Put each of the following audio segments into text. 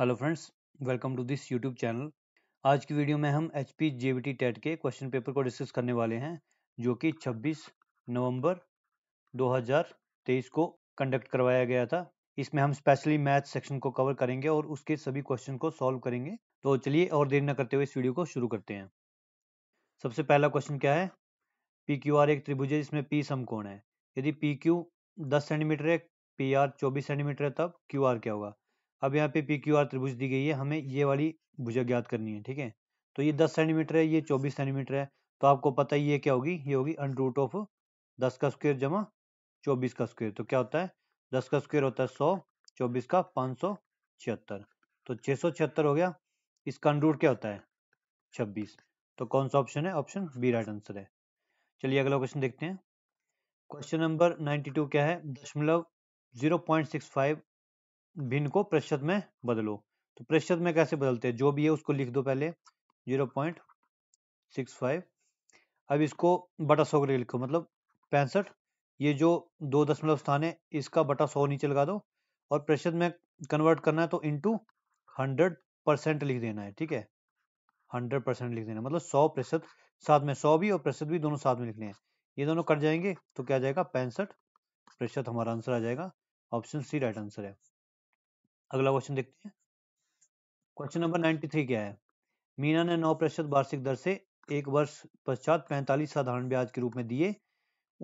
hello friends welcome to this YouTube channel आज की video में हम H P J B T TET के क्वेश्चन पेपर को डिस्कस करने वाले हैं जो कि 26 नवंबर 2023 को कंडक्ट करवाया गया था इसमें हम स्पेशली मैथ सेक्शन को कवर करेंगे और उसके सभी क्वेश्चन को सॉल्व करेंगे तो चलिए और देर न करते हुए इस वीडियो को शुरू करते हैं सबसे पहला क्वेश्चन क्या है पी क्यू आर एक त्रिभुज है जिसमें पी समकोण है यदि पी क्यू दस सेंटीमीटर है पी आर चौबीस सेंटीमीटर है तब क्यू आर क्या होगा अब यहाँ पे पी क्यू आर त्रिभुज दी गई है हमें ये वाली भुजा ज्ञात करनी है ठीक है तो ये दस सेंटीमीटर है ये चौबीस सेंटीमीटर है तो आपको पता ही ये क्या होगी ये होगी अंडर रूट ऑफ दस का स्क्वेयर जमा चौबीस का स्क्वेयर तो क्या होता है दस का स्क्वेयर होता है सौ चौबीस का पाँच सौ छिहत्तर तो छः सौ छिहत्तर हो गया इसका अंडर रूट क्या होता है छब्बीस तो कौन सा ऑप्शन है ऑप्शन बी राइट आंसर है चलिए अगला क्वेश्चन देखते हैं क्वेश्चन नंबर टू क्या है दशमलव फाइव भिन्न को प्रतिशत में बदलो तो प्रतिशत में कैसे बदलते हैं जो भी है उसको लिख दो पहले जीरो पॉइंट सिक्स फाइव अब इसको बटा सौ करके लिखो मतलब पैंसठ ये जो दो दशमलव स्थान है इसका बटा सौ नीचे लगा दो और प्रतिशत में कन्वर्ट करना है तो इंटू हंड्रेड परसेंट लिख देना है ठीक है हंड्रेड परसेंट लिख देना मतलब सौ प्रतिशत साथ में सौ भी और प्रतिशत भी दोनों साथ में लिखने हैं ये दोनों कट जाएंगे तो क्या जाएगा पैंसठ प्रतिशत हमारा आंसर आ जाएगा ऑप्शन सी राइट आंसर है अगला क्वेश्चन देखते हैं क्वेश्चन नंबर 93 क्या है मीना ने नौ प्रतिशत वार्षिक दर से एक वर्ष पश्चात पैंतालीस साधारण ब्याज के रूप में दिए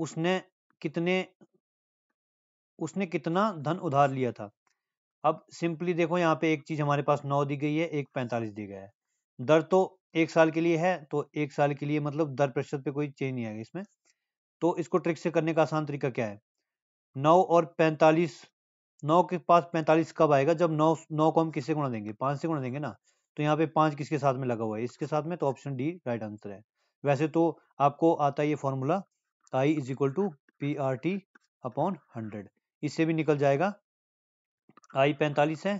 उसने कितने उसने कितना धन उधार लिया था अब सिंपली देखो यहाँ पे एक चीज हमारे पास नौ दी गई है एक पैंतालीस दी गया है दर तो एक साल के लिए है तो एक साल के लिए मतलब दर प्रतिशत पे कोई चेंज नहीं आएगा इसमें तो इसको ट्रिक से करने का आसान तरीका क्या है नौ और पैंतालीस नौ के पास पैंतालीस कब आएगा जब नौ नौ को हम किससे गुणा देंगे पांच से गुणा देंगे ना तो यहाँ पे पांच किसके साथ में लगा हुआ है इसके साथ में तो ऑप्शन डी राइट आंसर है वैसे तो आपको आता है ये formula I is equal to P R T upon hundred इससे भी निकल जाएगा आई पैंतालीस है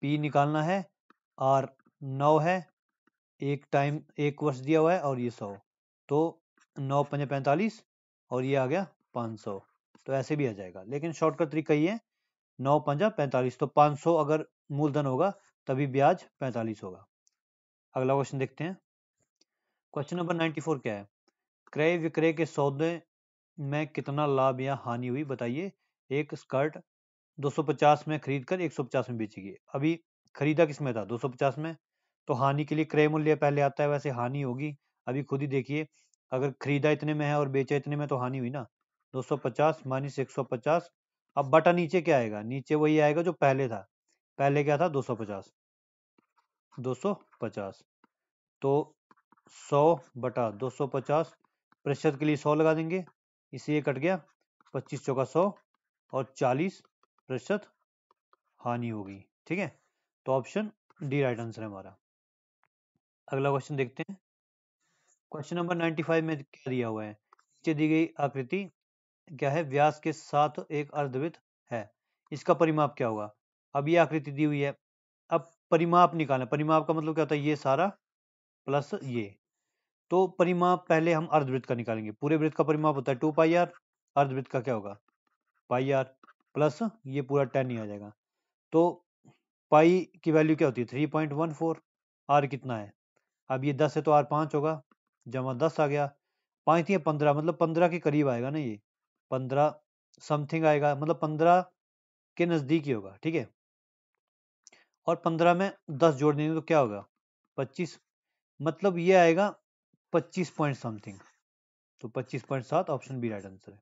पी निकालना है आर नौ है एक टाइम एक वर्ष दिया हुआ है और ये सौ तो नौ पंजे पैंतालीस और ये आ गया पाँच सौ तो ऐसे भी आ जाएगा लेकिन शॉर्टकट तरीका ये है नौ पंजा पैंतालीस तो सौ अगर मूलधन होगा तभी ब्याज पैंतालीस होगा अगला क्वेश्चन देखते हैं क्वेश्चन नंबर फोर क्या है क्रय विक्रय के सौदे में कितना लाभ या हानि हुई बताइए एक स्कर्ट 250 में खरीद कर 150 में बेची गई अभी खरीदा किस में था 250 में तो हानि के लिए क्रय मूल्य पहले आता है वैसे हानि होगी अभी खुद ही देखिए अगर खरीदा इतने में है और बेचा इतने में तो हानि हुई ना 250 सौ पचास माइनस एक अब बटा नीचे क्या आएगा नीचे वही आएगा जो पहले था पहले क्या था 250 250 तो 100 बटा 250 प्रतिशत के लिए 100 लगा देंगे इसे ये कट गया 25 चौका 100 और 40 प्रतिशत हानि होगी ठीक है तो ऑप्शन डी राइट आंसर है हमारा अगला क्वेश्चन देखते हैं क्वेश्चन नंबर 95 में क्या दिया हुआ है नीचे दी गई आकृति क्या है व्यास के साथ एक अर्धवृत्त है इसका परिमाप क्या होगा अब ये आकृति दी हुई है अब परिमाप निकालना परिमाप का मतलब क्या होता है ये सारा प्लस ये तो परिमाप पहले हम अर्धवृत्त का निकालेंगे पूरे वृत्त का परिमाप होता है टू पाई आर अर्धवृत्त का क्या होगा पाई आर प्लस ये पूरा टेन ही आ जाएगा तो पाई की वैल्यू क्या होती है three point one four R कितना है अब ये दस है तो आर पाँच होगा जमा दस आ गया पाँच या पंद्रह मतलब पंद्रह के करीब आएगा ना ये पंद्रह समथिंग आएगा मतलब पंद्रह के नज़दीक ही होगा ठीक है और पंद्रह में दस जोड़ देंगे तो क्या होगा पच्चीस मतलब ये आएगा पच्चीस पॉइंट समथिंग तो पच्चीस पॉइंट सात ऑप्शन बी राइट आंसर है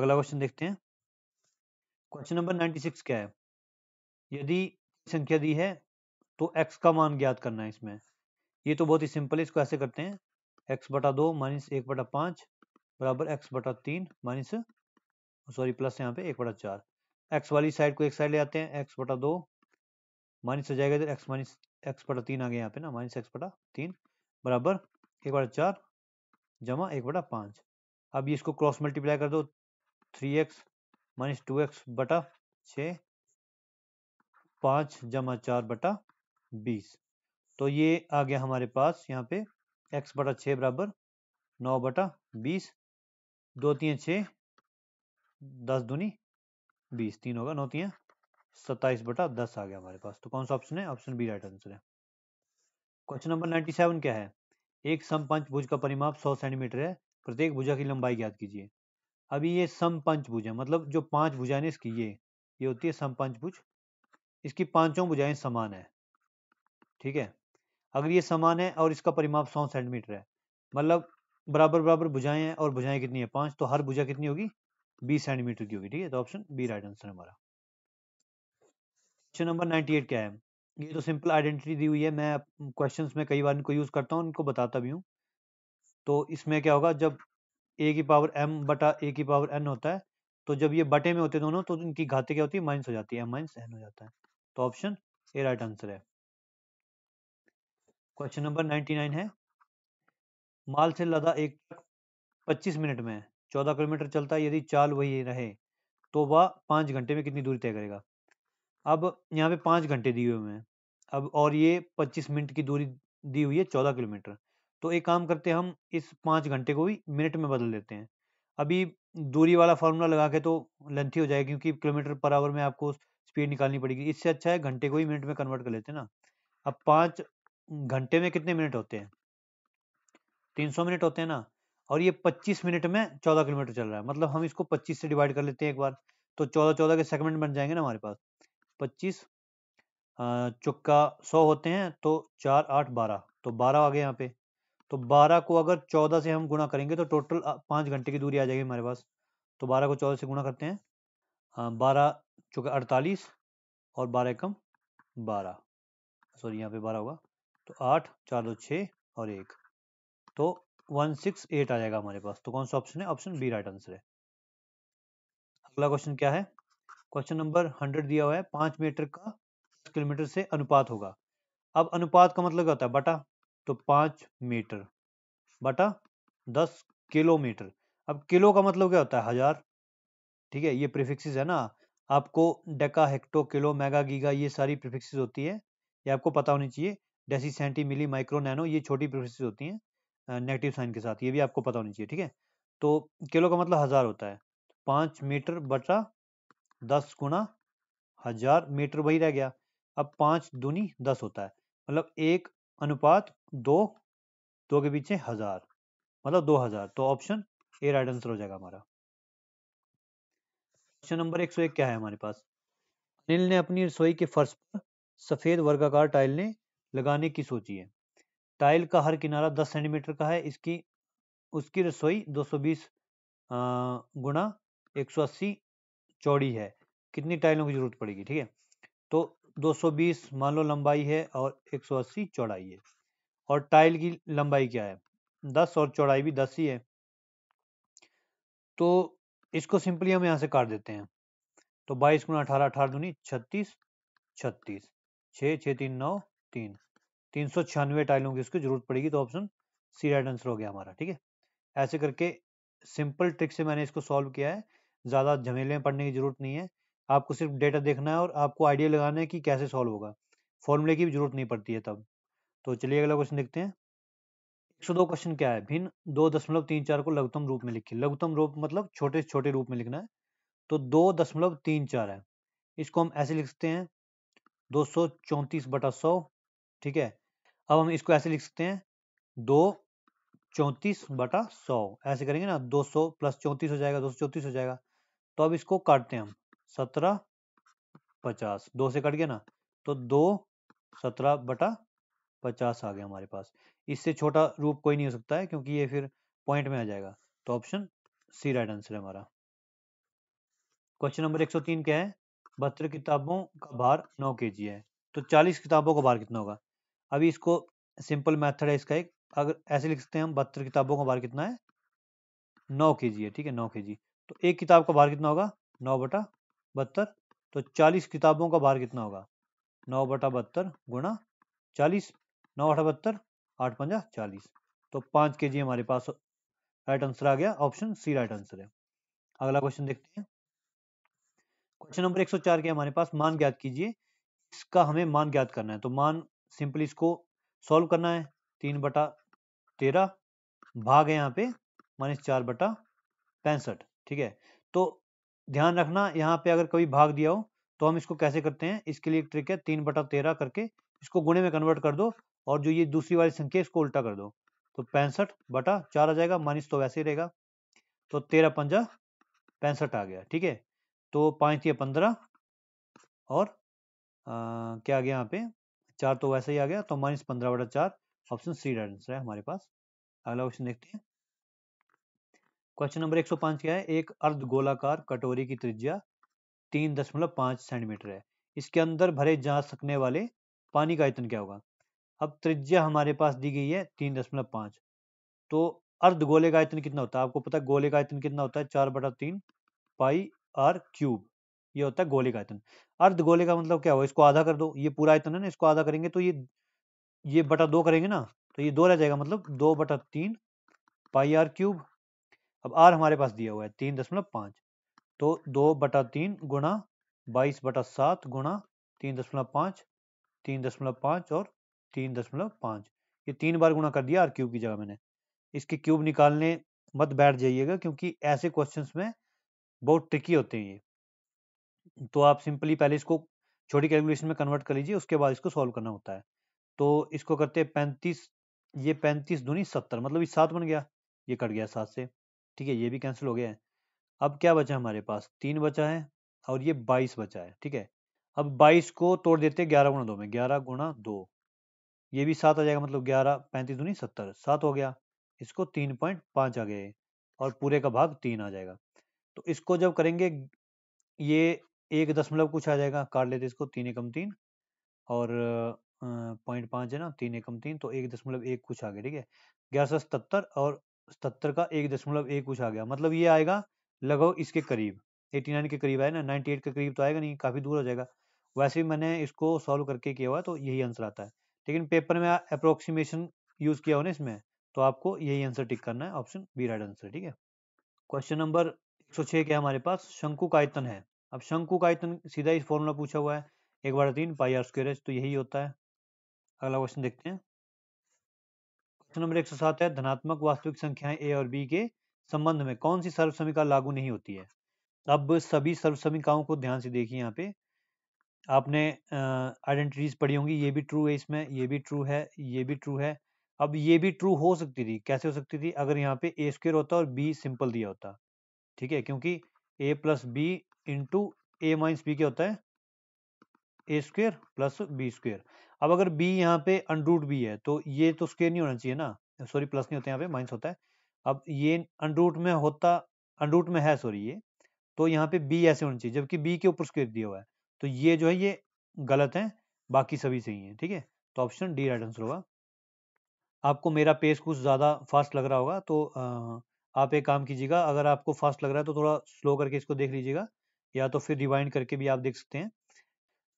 अगला क्वेश्चन देखते हैं क्वेश्चन नंबर नाइन्टी सिक्स क्या है यदि संख्या दी है तो एक्स का मान ज्ञात करना है इसमें ये तो बहुत ही सिंपल है इसको ऐसे करते हैं एक्स बटा दो माइनस एक बटा पाँच बराबर एक्स बटा तीन माइनस सॉरी प्लस यहाँ पे एक बटा चार एक्स वाली साइड को एक साइड ले आते हैं एक्स बटा दो माइनस हो जाएगा इधर एक्स माइनस एक्स बटा तीन आ गया यहाँ पे ना माइनस एक्स बटा तीन बराबर एक बटा चार जमा एक बटा पाँच अब इसको क्रॉस मल्टीप्लाई कर दो three X minus two X बटा छ पाँच जमा चार बटा बीस तो ये आ गया हमारे पास यहाँ पे एक्स बटा छः बराबर नौ बटा बीस दो तीन छः दस दूनी बीस तीन होगा नौ तीन सत्ताईस बटा दस आ गया हमारे पास तो कौन सा ऑप्शन है ऑप्शन बी राइट आंसर है क्वेश्चन नंबर नाइन्टी सेवन क्या है एक भुज का परिमाप सौ सेंटीमीटर है प्रत्येक भुजा की लंबाई ज्ञात कीजिए अभी ये भुज है मतलब जो पांच भुजाएं इसकी ये ये होती है भुज इसकी पांचों भुजाएं समान है ठीक है अगर ये समान है और इसका परिमाप सौ सेंटीमीटर है मतलब बराबर बराबर बुझाएं हैं और बुझाएं कितनी है पांच तो हर बुझा कितनी होगी बीस सेंटीमीटर की होगी ठीक है तो ऑप्शन बी राइट आंसर हमारा क्वेश्चन नंबर नाइनटी एट क्या है ये तो सिंपल आइडेंटिटी दी हुई है मैं क्वेश्चंस में कई बार इनको यूज करता हूँ इनको बताता भी हूँ तो इसमें क्या होगा जब ए की पावर एम बटा ए की पावर एन होता है तो जब ये बटे में होते दोनों तो इनकी घाते क्या होती है माइनस हो जाती है एम माइनस एन हो जाता है तो ऑप्शन ए राइट आंसर है क्वेश्चन नंबर नाइनटी नाइन है माल से लदा एक ट्रक 25 मिनट में चौदह किलोमीटर चलता है यदि चाल वही रहे तो वह पाँच घंटे में कितनी दूरी तय करेगा अब यहाँ पे पाँच घंटे दिए हुए हैं अब और ये पच्चीस मिनट की दूरी दी हुई है चौदह किलोमीटर तो एक काम करते हैं हम इस पाँच घंटे को भी मिनट में बदल देते हैं अभी दूरी वाला फार्मूला लगा के तो लेंथी हो जाएगा क्योंकि किलोमीटर पर आवर में आपको स्पीड निकालनी पड़ेगी इससे अच्छा है घंटे को ही मिनट में कन्वर्ट कर लेते हैं ना अब पाँच घंटे में कितने मिनट होते हैं 300 मिनट होते हैं ना और ये 25 मिनट में 14 किलोमीटर चल रहा है मतलब हम इसको 25 से डिवाइड कर लेते हैं एक बार तो 14 14 के सेगमेंट बन जाएंगे ना हमारे पास 25 चुक्का 100 होते हैं तो चार आठ बारह तो बारह आ गए यहाँ पे तो बारह को अगर चौदह से हम गुणा करेंगे तो टोटल पाँच घंटे की दूरी आ जाएगी हमारे पास तो बारह को चौदह से गुणा करते हैं बारह चुका अड़तालीस और बारह कम बारह सॉरी यहाँ पे बारह होगा तो आठ चार दो छः और एक तो वन सिक्स एट आ जाएगा हमारे पास तो कौन सा ऑप्शन है ऑप्शन बी राइट आंसर है अगला क्वेश्चन क्या है क्वेश्चन नंबर हंड्रेड दिया हुआ है पांच मीटर का किलोमीटर से अनुपात होगा अब अनुपात का मतलब क्या होता है बटा तो पांच मीटर बटा दस किलोमीटर अब किलो का मतलब क्या होता है हजार ठीक है ये प्रिफिक्सिस है ना आपको deca hecto kilo mega giga ये सारी प्रिफिक्सिस होती है ये आपको पता होनी चाहिए deci centi milli micro nano ये छोटी प्रिफिक्सिस होती हैं नेगेटिव साइन के साथ ये भी आपको पता होनी चाहिए ठीक है तो किलो का मतलब हजार होता है पांच मीटर बटा दस गुना हजार मीटर वही रह गया अब पांच दूनी दस होता है मतलब एक अनुपात दो दो के पीछे हजार मतलब दो हजार तो ऑप्शन ए राइट आंसर हो जाएगा हमारा क्वेश्चन नंबर एक सौ एक क्या है हमारे पास अनिल ने अपनी रसोई के फर्श पर सफेद वर्गाकार टाइलें लगाने की सोची है टाइल का हर किनारा 10 सेंटीमीटर का है इसकी उसकी रसोई 220 गुना अस्सी चौड़ी है कितनी टाइलों की जरूरत पड़ेगी ठीक है तो 220 मान लो लंबाई है और 180 चौड़ाई है और टाइल की लंबाई क्या है 10 और चौड़ाई भी 10 ही है तो इसको सिंपली हम यहाँ से काट देते हैं तो 22 गुना अठारह अठारह दूनी छत्तीस छत्तीस छः छः तीन नौ तीन तीन सौ छियानवे टाइलों की इसकी जरूरत पड़ेगी तो ऑप्शन सी राइट आंसर हो गया हमारा ठीक है ऐसे करके सिंपल ट्रिक से मैंने इसको सॉल्व किया है ज़्यादा झमेले में पढ़ने की जरूरत नहीं है आपको सिर्फ डेटा देखना है और आपको आइडिया लगाना है कि कैसे सॉल्व होगा फॉर्मूले की भी जरूरत नहीं पड़ती है तब तो चलिए अगला क्वेश्चन देखते हैं एक सौ दो क्वेश्चन क्या है भिन्न दो दशमलव तीन चार को लघुतम रूप में लिखिए लघुतम रूप मतलब छोटे छोटे रूप में लिखना है तो दो दशमलव तीन चार है इसको हम ऐसे लिख सकते हैं दो सौ चौंतीस बटा सौ ठीक है अब हम इसको ऐसे लिख सकते हैं दो चौंतीस बटा सौ ऐसे करेंगे ना दो सौ प्लस चौंतीस हो जाएगा दो सौ चौंतीस हो जाएगा तो अब इसको काटते हैं हम सत्रह पचास दो से कट गया ना तो दो सत्रह बटा पचास आ गया हमारे पास इससे छोटा रूप कोई नहीं हो सकता है क्योंकि ये फिर पॉइंट में आ जाएगा तो ऑप्शन सी राइट आंसर है हमारा क्वेश्चन नंबर एक सौ तीन क्या है बहत्तर किताबों का भार नौ के है तो चालीस किताबों का भार कितना होगा अभी इसको सिंपल मेथड है इसका एक अगर ऐसे लिख सकते हैं हम बहत्तर किताबों का भार कितना है नौ के जी है ठीक है नौ के जी तो एक किताब का भार कितना होगा नौ बटा बहत्तर तो चालीस किताबों का भार कितना होगा नौ बटा बहत्तर गुणा चालीस नौ अठा बहत्तर आठ पंजा चालीस तो पाँच के जी हमारे पास राइट आंसर आ गया ऑप्शन सी राइट आंसर है अगला क्वेश्चन देखते हैं क्वेश्चन नंबर 104 के हमारे पास मान ज्ञात कीजिए इसका हमें मान ज्ञात करना है तो मान सिंपली इसको सॉल्व करना है तीन बटा तेरह भाग है यहाँ पे माइनस चार बटा पैंसठ ठीक है तो ध्यान रखना यहाँ पे अगर कभी भाग दिया हो तो हम इसको कैसे करते हैं इसके लिए एक ट्रिक है तीन बटा तेरह करके इसको गुणे में कन्वर्ट कर दो और जो ये दूसरी वाली संख्या इसको उल्टा कर दो तो पैंसठ बटा चार आ जाएगा माइनस तो वैसे ही रहेगा तो तेरह पंजा पैंसठ आ गया ठीक है तो पाँच या पंद्रह और आ, क्या आ गया यहाँ पे चार तो वैसे ही आ गया तो माइनस पंद्रह बटा चार ऑप्शन सी डर है हमारे पास अगला क्वेश्चन देखते हैं क्वेश्चन नंबर 105 क्या है एक अर्ध गोलाकार कटोरी की त्रिज्या तीन दशमलव पांच सेंटीमीटर है इसके अंदर भरे जा सकने वाले पानी का आयतन क्या होगा अब त्रिज्या हमारे पास दी गई है तीन दशमलव पांच तो अर्ध गोले का आयतन कितना होता है आपको पता है गोले का आयतन कितना होता है चार बटा तीन पाई आर क्यूब ये होता है गोले का आयतन अर्ध गोले का मतलब क्या हो इसको आधा कर दो ये पूरा आयतन है ना इसको आधा करेंगे तो ये ये बटा दो करेंगे ना तो ये दो रह जाएगा मतलब दो बटा तीन पाई आर क्यूब अब आर हमारे पास दिया हुआ है तीन दशमलव पाँच तो दो बटा तीन गुणा बाईस बटा सात गुणा तीन दशमलव पाँच तीन दशमलव पाँच और तीन दशमलव पाँच ये तीन बार गुणा कर दिया आर क्यूब की जगह मैंने इसके क्यूब निकालने मत बैठ जाइएगा क्योंकि ऐसे क्वेश्चन में बहुत ट्रिकी होते हैं ये तो आप सिंपली पहले इसको छोटी कैलकुलेशन में कन्वर्ट कर लीजिए उसके बाद इसको सॉल्व करना होता है तो इसको करते हैं पैंतीस ये पैंतीस दूनी सत्तर मतलब ये सात बन गया ये कट गया सात से ठीक है ये भी कैंसिल हो गया है अब क्या बचा हमारे पास तीन बचा है और ये बाईस बचा है ठीक है अब बाईस को तोड़ देते हैं ग्यारह गुणा दो में ग्यारह गुणा दो ये भी सात आ जाएगा मतलब ग्यारह पैंतीस दूनी सत्तर सात हो गया इसको तीन पॉइंट पाँच आ गए और पूरे का भाग तीन आ जाएगा तो इसको जब करेंगे ये एक दशमलव कुछ आ जाएगा काट लेते इसको तीन एकम तीन और पॉइंट पाँच है ना तीन एकम तीन तो एक दशमलव एक कुछ आ गया ठीक है ग्यारह सौ सतहत्तर और सतहत्तर का एक दशमलव एक कुछ आ गया मतलब ये आएगा लगभग इसके करीब एटी नाइन के करीब आए ना नाइनटी एट के करीब तो आएगा नहीं काफ़ी दूर हो जाएगा वैसे भी मैंने इसको सॉल्व करके किया हुआ तो यही आंसर आता है लेकिन पेपर में अप्रोक्सीमेशन यूज़ किया होने ना इसमें तो आपको यही आंसर टिक करना है ऑप्शन बी राइट आंसर ठीक है क्वेश्चन नंबर 106 क्या हमारे पास शंकु का आयतन है अब शंकु का आयतन सीधा इस फॉर्मूला पूछा हुआ है एक बार तीन पाई आर स्क्वेयर तो यही होता है अगला क्वेश्चन देखते हैं क्वेश्चन नंबर एक सौ सात है धनात्मक वास्तविक संख्याएं ए और बी के संबंध में कौन सी सर्व समीका लागू नहीं होती है अब सभी सर्व समीकाओं को ध्यान से देखिए यहाँ पे आपने आइडेंटिटीज पढ़ी होंगी ये भी ट्रू है इसमें ये भी ट्रू है ये भी ट्रू है अब ये भी ट्रू हो सकती थी कैसे हो सकती थी अगर यहाँ पे ए स्क्र होता और बी सिंपल दिया होता ठीक है क्योंकि A plus B into A minus B क्या होता है A square plus B square अब अगर बी यहाँ पे अनरूट बी है तो ये तो स्क्वेयर नहीं होना चाहिए ना सॉरी प्लस नहीं होता यहाँ पे माइनस होता है अब ये अनरूट में होता अनरूट में है सॉरी ये तो यहाँ पे बी ऐसे होना चाहिए जबकि बी के ऊपर स्क्वेयर दिया हुआ है तो ये जो है ये गलत है बाकी सभी सही है ठीक है तो ऑप्शन डी राइट आंसर होगा आपको मेरा पेज कुछ ज़्यादा फास्ट लग रहा होगा तो आप एक काम कीजिएगा अगर आपको फास्ट लग रहा है तो थोड़ा स्लो करके इसको देख लीजिएगा या तो फिर रिवाइंड करके भी आप देख सकते हैं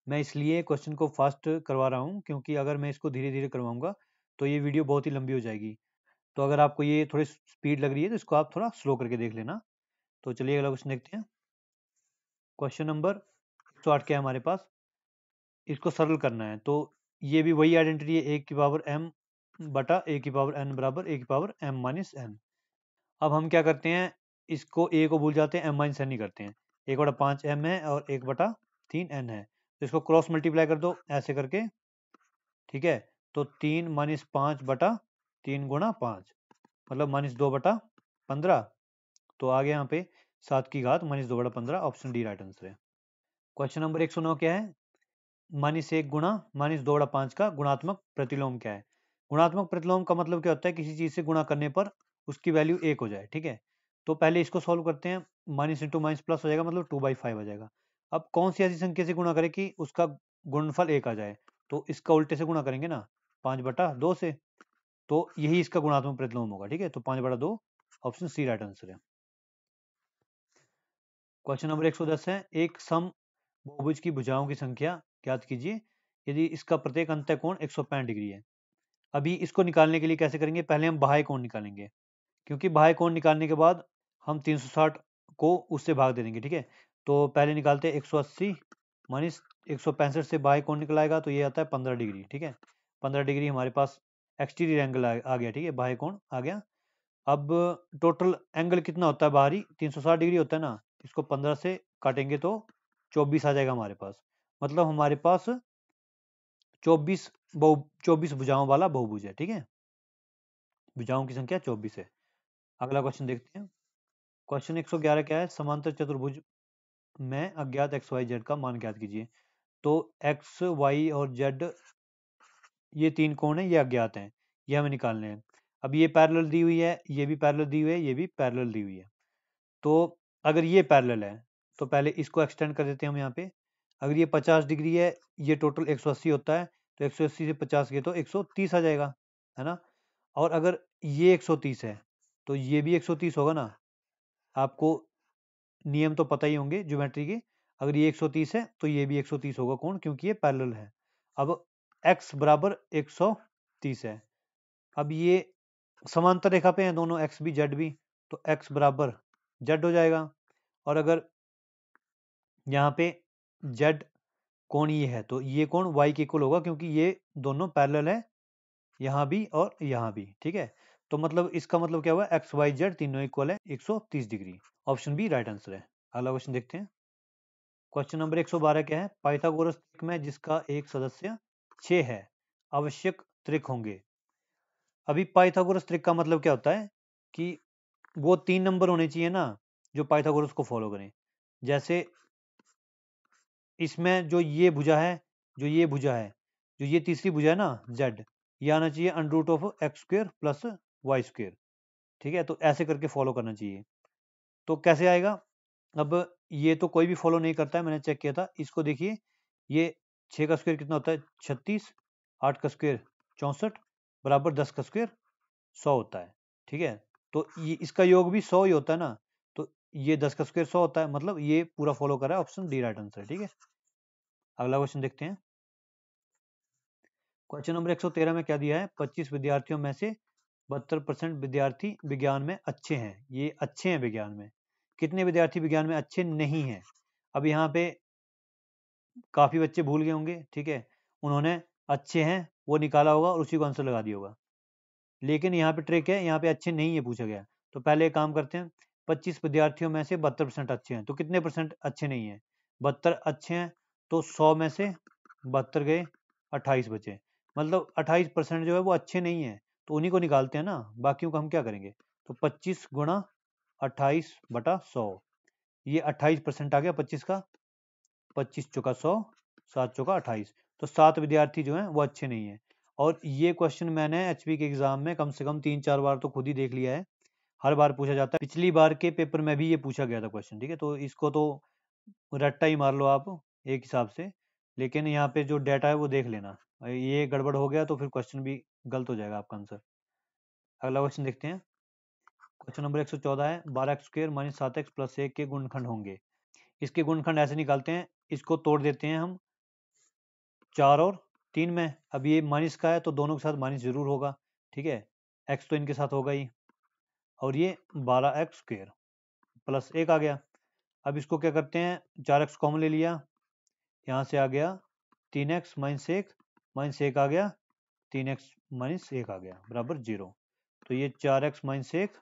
मैं इसलिए क्वेश्चन को फास्ट करवा रहा हूँ क्योंकि अगर मैं इसको धीरे धीरे करवाऊंगा तो ये वीडियो बहुत ही लंबी हो जाएगी तो अगर आपको ये थोड़ी स्पीड लग रही है तो इसको आप थोड़ा स्लो करके देख लेना तो चलिए अगला क्वेश्चन देखते हैं क्वेश्चन नंबर सौ आठ क्या है हमारे पास इसको सरल करना है तो ये भी वही आइडेंटिटी है ए की पावर एम बटा ए की पावर एन बराबर ए की पावर एम माइनस एन अब हम क्या करते हैं इसको ए को भूल जाते हैं एम माइनस एन ही करते हैं एक बटा पांच एम है और एक बटा तीन एन है तो इसको क्रॉस मल्टीप्लाई कर दो ऐसे करके ठीक है तो तीन माइनस पांच बटा तीन गुणा पांच मतलब माइनस दो बटा पंद्रह तो आ गया यहाँ पे सात की घात माइनस दो बटा पंद्रह ऑप्शन डी राइट आंसर है क्वेश्चन नंबर एक सौ नौ क्या है माइनस एक गुणा माइनस दो बड़ा पांच का गुणात्मक प्रतिलोम क्या है गुणात्मक प्रतिलोम का मतलब क्या होता है किसी चीज से गुणा करने पर उसकी वैल्यू एक हो जाए ठीक है तो पहले इसको सॉल्व करते हैं माइनस इंटू माइनस प्लस हो जाएगा मतलब टू बाई फाइव आ जाएगा अब कौन सी ऐसी संख्या से गुणा करें कि उसका गुणफल एक आ जाए तो इसका उल्टे से गुणा करेंगे ना पाँच बटा दो से तो यही इसका गुणात्मक प्रतिलोम होगा ठीक है तो पाँच बटा दो ऑप्शन सी राइट आंसर है क्वेश्चन नंबर दस है एक सम बहुभुज की भुजाओं की संख्या ज्ञात कीजिए यदि इसका प्रत्येक अंत कोण एक डिग्री है अभी इसको निकालने के लिए कैसे करेंगे पहले हम बाह्य कोण निकालेंगे क्योंकि बाह्य कोण निकालने के बाद हम 360 को उससे भाग दे देंगे ठीक है तो पहले निकालते हैं 180 माइनस एक से बाई कौन निकलाएगा तो ये आता है पंद्रह डिग्री ठीक है पंद्रह डिग्री हमारे पास एक्सटीरियर एंगल आ गया ठीक है बाई कौन आ गया अब टोटल एंगल कितना होता है बाहरी 360 डिग्री होता है ना इसको 15 से काटेंगे तो 24 आ जाएगा हमारे पास मतलब हमारे पास 24 बहु चौबीस भुजाओं वाला बहुभुज है ठीक है भुजाओं की संख्या 24 है अगला क्वेश्चन देखते हैं क्वेश्चन 111 क्या है समांतर चतुर्भुज में अज्ञात एक्स वाई जेड का मान ज्ञात कीजिए तो एक्स वाई और जेड ये तीन कोण है ये अज्ञात हैं ये हमें निकालने हैं अब ये पैरेलल दी हुई है ये भी पैरेलल दी हुई है ये भी पैरेलल दी हुई है तो अगर ये पैरेलल है तो पहले इसको एक्सटेंड कर देते हैं हम यहाँ पे अगर ये 50 डिग्री है ये टोटल 180 होता है तो 180 से 50 गए तो 130 आ जाएगा है ना और अगर ये 130 है तो ये भी 130 होगा ना आपको नियम तो पता ही होंगे ज्योमेट्री के अगर ये 130 है तो ये भी 130 होगा कौन क्योंकि ये पैरेलल है अब x बराबर 130 है अब ये समांतर रेखा पे हैं दोनों x भी z भी तो x बराबर z हो जाएगा और अगर यहाँ पे z कौन ये है तो ये कौन y के इक्वल होगा क्योंकि ये दोनों पैरेलल है यहाँ भी और यहाँ भी ठीक है तो मतलब इसका मतलब क्या हुआ एक्स वाई जेड तीनों इक्वल है 130 degree option B right answer है अगला क्वेश्चन देखते हैं क्वेश्चन नंबर 112 क्या है पाइथागोरस में जिसका एक सदस्य 6 है आवश्यक त्रिक होंगे अभी पाइथागोरस त्रिक का मतलब क्या होता है कि वो तीन नंबर होने चाहिए ना जो पाइथागोरस को फॉलो करें जैसे इसमें जो ये भुजा है जो ये भुजा है जो ये तीसरी भुजा है ना जेड ये आना चाहिए under root of X square plus Y square ठीक है तो ऐसे करके फॉलो करना चाहिए तो कैसे आएगा अब ये तो कोई भी फॉलो नहीं करता है मैंने चेक किया था इसको देखिए ये छः का स्क्वायर कितना होता है छत्तीस आठ का स्क्वायर चौंसठ बराबर दस का स्क्वायर सौ होता है ठीक है तो ये इसका योग भी सौ ही होता है ना तो ये दस का स्क्वायर सौ होता है मतलब ये पूरा फॉलो कर रहा है ऑप्शन डी राइट आंसर ठीक है अगला क्वेश्चन देखते हैं क्वेश्चन नंबर एक में क्या दिया है पच्चीस विद्यार्थियों में से बहत्तर परसेंट विद्यार्थी विज्ञान में अच्छे हैं ये अच्छे हैं विज्ञान में कितने विद्यार्थी विज्ञान में अच्छे नहीं हैं अब यहाँ पे काफ़ी बच्चे भूल गए होंगे ठीक है उन्होंने अच्छे हैं वो निकाला होगा और उसी को आंसर लगा दिया होगा लेकिन यहाँ पे ट्रिक है यहाँ पे अच्छे नहीं है पूछा गया तो पहले एक काम करते हैं पच्चीस विद्यार्थियों में से बहत्तर परसेंट अच्छे हैं तो कितने परसेंट अच्छे नहीं हैं बहत्तर अच्छे हैं तो सौ में से बहत्तर गए अट्ठाईस बचे मतलब अट्ठाईस परसेंट जो है वो अच्छे नहीं है तो उन्हीं को निकालते हैं ना बाकियों का हम क्या करेंगे तो 25 गुणा अट्ठाईस बटा सौ ये 28 परसेंट आ गया 25 का 25 चौका सौ सात चौका अट्ठाईस तो सात विद्यार्थी जो हैं वो अच्छे नहीं हैं और ये क्वेश्चन मैंने एच के एग्जाम में कम से कम तीन चार बार तो खुद ही देख लिया है हर बार पूछा जाता है पिछली बार के पेपर में भी ये पूछा गया था क्वेश्चन ठीक है तो इसको तो रट्टा ही मार लो आप एक हिसाब से लेकिन यहाँ पे जो डाटा है वो देख लेना ये गड़बड़ हो गया तो फिर क्वेश्चन भी गलत हो जाएगा आपका आंसर अगला क्वेश्चन देखते हैं क्वेश्चन नंबर 114 है बारह एक्स स्क्र माइनस सात एक्स प्लस एक के गुणखंड होंगे इसके गुणखंड ऐसे निकालते हैं इसको तोड़ देते हैं हम चार और तीन में अब ये माइनस का है तो दोनों के साथ माइनस जरूर होगा ठीक है एक्स तो इनके साथ होगा ही और ये बारह एक्स स्क्र प्लस एक आ गया अब इसको क्या करते हैं चार एक्स कॉमन ले लिया यहाँ से आ गया तीन एक्स माइनस एक माइनस एक आ गया तीन एक्स माइनस एक आ गया बराबर जीरो तो ये चार एक्स माइनस एक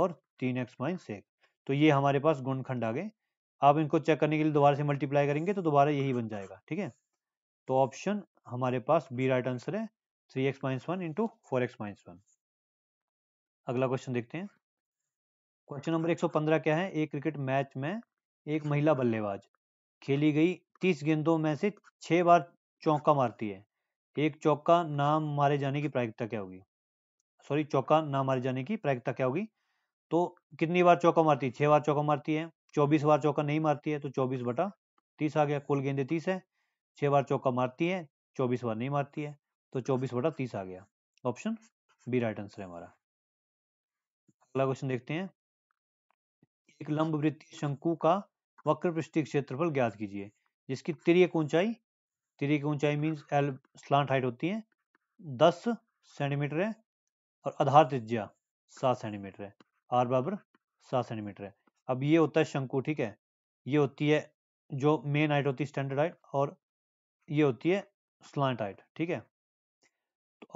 और तीन एक्स माइनस एक तो ये हमारे पास गुणखंड आ गए आप इनको चेक करने के लिए दोबारा से मल्टीप्लाई करेंगे तो दोबारा यही बन जाएगा ठीक है तो ऑप्शन हमारे पास बी राइट आंसर है three X minus one into four X minus one अगला क्वेश्चन देखते हैं क्वेश्चन नंबर एक सौ पंद्रह क्या है एक क्रिकेट मैच में एक महिला बल्लेबाज खेली गई तीस गेंदों में से छह बार चौका मारती है एक चौका ना मारे जाने की प्रायिकता क्या होगी सॉरी चौका ना मारे जाने की प्रायिकता क्या होगी तो कितनी बार चौका मारती है छह बार चौका मारती है चौबीस बार चौका नहीं मारती है तो चौबीस बटा तीस आ गया कुल गेंदे तीस है छह बार चौका मारती है चौबीस बार नहीं मारती है तो चौबीस बटा तीस आ गया ऑप्शन बी राइट आंसर है हमारा अगला क्वेश्चन देखते हैं एक लंब वृत्तीय शंकु का वक्र पृष्ठीय क्षेत्रफल ज्ञात कीजिए जिसकी तिरियक ऊंचाई तिरी की ऊंचाई मीन्स एल स्लांट हाइट होती है दस सेंटीमीटर है और आधार त्रिज्या सात सेंटीमीटर है आर बराबर सात सेंटीमीटर है अब ये होता है शंकु ठीक है ये होती है जो मेन हाइट होती है स्टैंडर्ड हाइट और ये होती है स्लांट हाइट ठीक है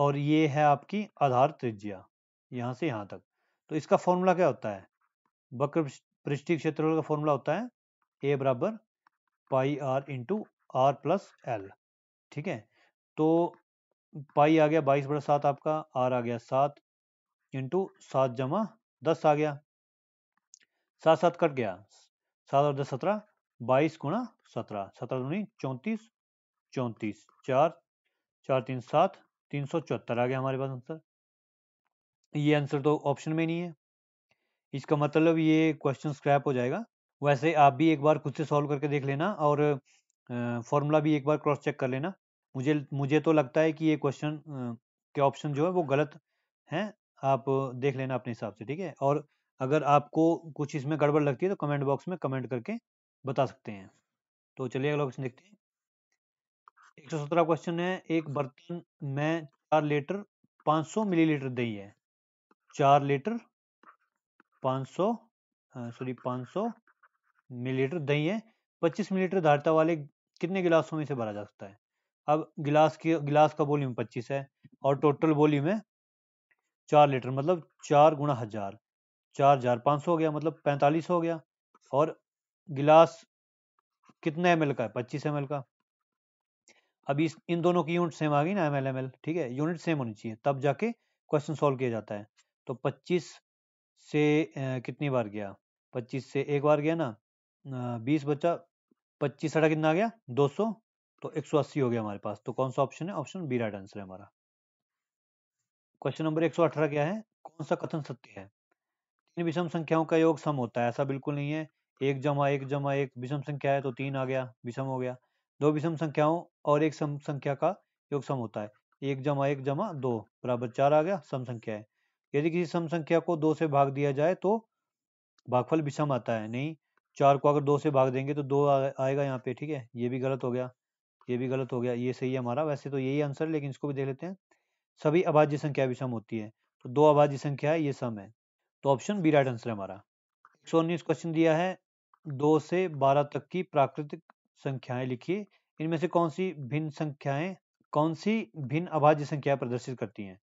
और ये है आपकी आधार त्रिज्या यहाँ से यहाँ तक तो इसका फॉर्मूला क्या होता है वक्र पृष्ठीय क्षेत्रफल का फॉर्मूला होता है ए बराबर pi R into R plus L ठीक है तो पाई आ गया बाईस बड़ा सात आपका आर आ गया सात इंटू सात जमा दस आ गया सात सात कट गया सात और दस सत्रह बाईस गुणा सत्रह सत्रह दूनी चौंतीस चौंतीस चार चार तीन सात तीन सौ चौहत्तर आ गया हमारे पास आंसर ये आंसर तो ऑप्शन में नहीं है इसका मतलब ये क्वेश्चन स्क्रैप हो जाएगा वैसे आप भी एक बार खुद से सॉल्व करके देख लेना और फॉर्मूला भी एक बार क्रॉस चेक कर लेना मुझे मुझे तो लगता है कि ये क्वेश्चन के ऑप्शन जो है वो गलत हैं आप देख लेना अपने हिसाब से ठीक है और अगर आपको कुछ इसमें गड़बड़ लगती है तो कमेंट बॉक्स में कमेंट करके बता सकते हैं तो चलिए अगला क्वेश्चन देखते हैं एक सौ सत्रह क्वेश्चन है एक बर्तन में चार लीटर मिली मिलीलीटर दही है चार लीटर 500 सॉरी मिली मिलीलीटर दही है 25 मिलीलीटर धारता वाले कितने गिलासों में से भरा जा सकता है अब गिलास की गिलास का वॉल्यूम पच्चीस है और टोटल वॉल्यूम है चार लीटर मतलब चार गुणा हजार चार हजार पाँच सौ हो गया मतलब पैंतालीस हो गया और गिलास कितने एम का है पच्चीस एम का अभी इस इन दोनों की यूनिट सेम आ गई ना एम एल एम एल ठीक है यूनिट सेम होनी चाहिए तब जाके क्वेश्चन सॉल्व किया जाता है तो 25 से ए, कितनी बार गया 25 से एक बार गया ना 20 बचा पच्चीस साढ़ा कितना आ गया दो सौ तो एक सौ अस्सी हो गया हमारे पास तो कौन सा ऑप्शन है ऑप्शन बी राइट आंसर है हमारा क्वेश्चन नंबर एक सौ अठारह क्या है कौन सा कथन सत्य है तीन विषम संख्याओं का योग सम होता है ऐसा बिल्कुल नहीं है एक जमा एक जमा एक विषम संख्या है तो तीन आ गया विषम हो गया दो विषम संख्याओं और एक सम संख्या का योग सम होता है एक जमा एक जमा दो बराबर चार आ गया सम संख्या है यदि किसी सम संख्या को दो से भाग दिया जाए तो भागफल विषम आता है नहीं चार को अगर दो से भाग देंगे तो दो आएगा यहाँ पे ठीक है ये भी गलत हो गया ये भी गलत हो गया ये सही है हमारा वैसे तो यही आंसर है लेकिन इसको भी देख लेते हैं सभी अभाज्य संख्या भी सम होती है तो दो अभाज्य संख्या है ये सम है तो ऑप्शन बी राइट आंसर है हमारा एक सौ उन्नीस क्वेश्चन दिया है दो से बारह तक की प्राकृतिक संख्याएं लिखिए इनमें से कौन सी भिन्न संख्याएं कौन सी भिन्न अभाज्य संख्या प्रदर्शित करती हैं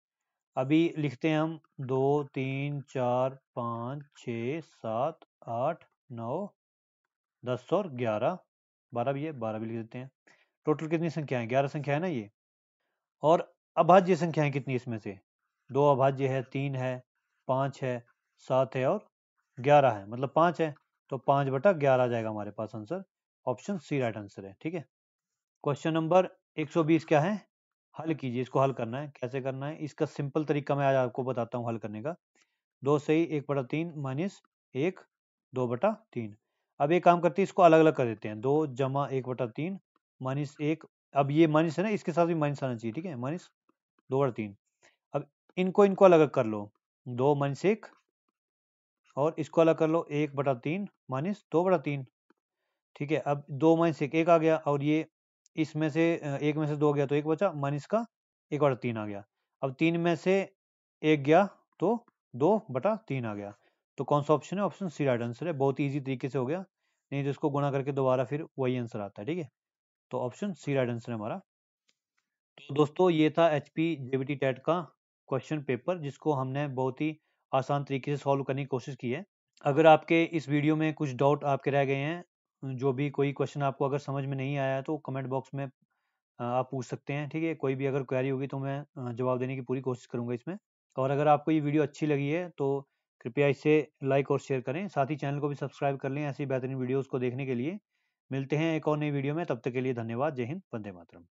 अभी लिखते हैं हम दो तीन चार पाँच छ सात आठ नौ दस और ग्यारह बारह भी है बारह भी लिख देते हैं टोटल कितनी संख्याएं ग्यारह संख्या है ना ये और अभाज्य संख्याएं कितनी इसमें से दो अभाज्य है तीन है पाँच है सात है और ग्यारह है मतलब पाँच है तो पाँच बटा ग्यारह आ जाएगा हमारे पास answer option C right answer है ठीक है क्वेश्चन नंबर 120 क्या है हल कीजिए इसको हल करना है कैसे करना है इसका सिंपल तरीका मैं आज आपको बताता हूँ हल करने का दो से ही एक बटा तीन माइनस एक दो बटा तीन अब एक काम करते हैं इसको अलग अलग कर देते हैं दो जमा एक बटा तीन माइनस एक अब ये माइनस है ना इसके साथ भी माइनस आना चाहिए ठीक है माइनस दो बटा तीन अब इनको इनको अलग कर लो दो माइनस एक और इसको अलग कर लो एक बटा तीन माइनस दो बटा तीन ठीक है अब दो माइनस एक एक आ गया और ये इसमें से एक में से दो गया तो एक बचा माइनस का एक बटा तीन आ गया अब तीन में से एक गया तो दो बटा तीन आ गया तो कौन सा ऑप्शन है ऑप्शन सी राइट आंसर है बहुत ईजी तरीके से हो गया नहीं तो इसको गुणा करके दोबारा फिर वही आंसर आता है ठीक है तो ऑप्शन सी राइट आंसर है हमारा तो दोस्तों ये था एच पी जेबीटी टेट का क्वेश्चन पेपर जिसको हमने बहुत ही आसान तरीके से सॉल्व करने की कोशिश की है अगर आपके इस वीडियो में कुछ डाउट आपके रह गए हैं जो भी कोई क्वेश्चन आपको अगर समझ में नहीं आया तो कमेंट बॉक्स में आप पूछ सकते हैं ठीक है कोई भी अगर क्वेरी होगी तो मैं जवाब देने की पूरी कोशिश करूंगा इसमें और अगर आपको ये वीडियो अच्छी लगी है तो कृपया इसे लाइक और शेयर करें साथ ही चैनल को भी सब्सक्राइब कर लें ऐसी बेहतरीन वीडियोज़ को देखने के लिए मिलते हैं एक और नई वीडियो में तब तक के लिए धन्यवाद जय हिंद वंदे मातरम